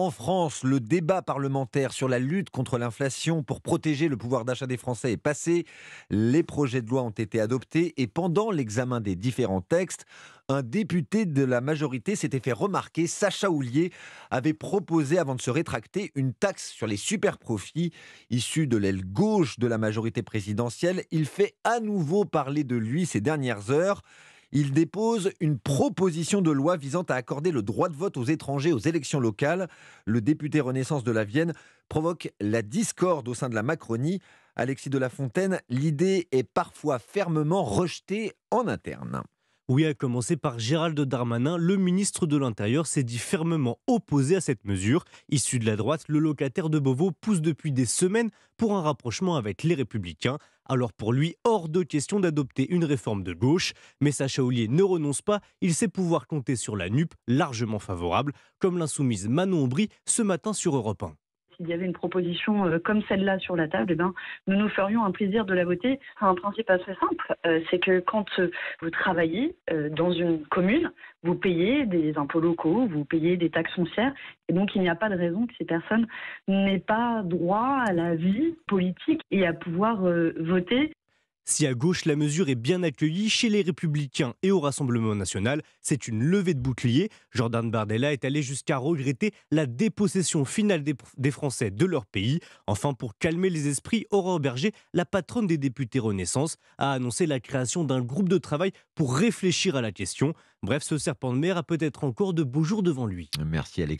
En France, le débat parlementaire sur la lutte contre l'inflation pour protéger le pouvoir d'achat des Français est passé. Les projets de loi ont été adoptés et pendant l'examen des différents textes, un député de la majorité s'était fait remarquer. Sacha Houlier avait proposé, avant de se rétracter, une taxe sur les superprofits issus de l'aile gauche de la majorité présidentielle. Il fait à nouveau parler de lui ces dernières heures il dépose une proposition de loi visant à accorder le droit de vote aux étrangers aux élections locales. Le député Renaissance de la Vienne provoque la discorde au sein de la Macronie. Alexis de la Fontaine, l'idée est parfois fermement rejetée en interne. Oui, à commencer par Gérald Darmanin, le ministre de l'Intérieur s'est dit fermement opposé à cette mesure. Issu de la droite, le locataire de Beauvau pousse depuis des semaines pour un rapprochement avec les Républicains. Alors pour lui, hors de question d'adopter une réforme de gauche. Mais Sacha Ollier ne renonce pas, il sait pouvoir compter sur la NUP, largement favorable, comme l'insoumise Manon Aubry ce matin sur Europe 1 s'il y avait une proposition euh, comme celle-là sur la table, eh ben, nous nous ferions un plaisir de la voter. Un principe assez simple, euh, c'est que quand euh, vous travaillez dans une commune, vous payez des impôts locaux, vous payez des taxes foncières, et donc il n'y a pas de raison que ces personnes n'aient pas droit à la vie politique et à pouvoir voter si à gauche, la mesure est bien accueillie chez les Républicains et au Rassemblement national, c'est une levée de bouclier. Jordan Bardella est allé jusqu'à regretter la dépossession finale des, Français de leur pays. Enfin, pour calmer les esprits, Aurore Berger, la patronne des députés Renaissance, a annoncé la création d'un groupe de travail pour réfléchir à la question. Bref, ce serpent de mer a peut-être encore de beaux jours devant lui. Merci Alexis.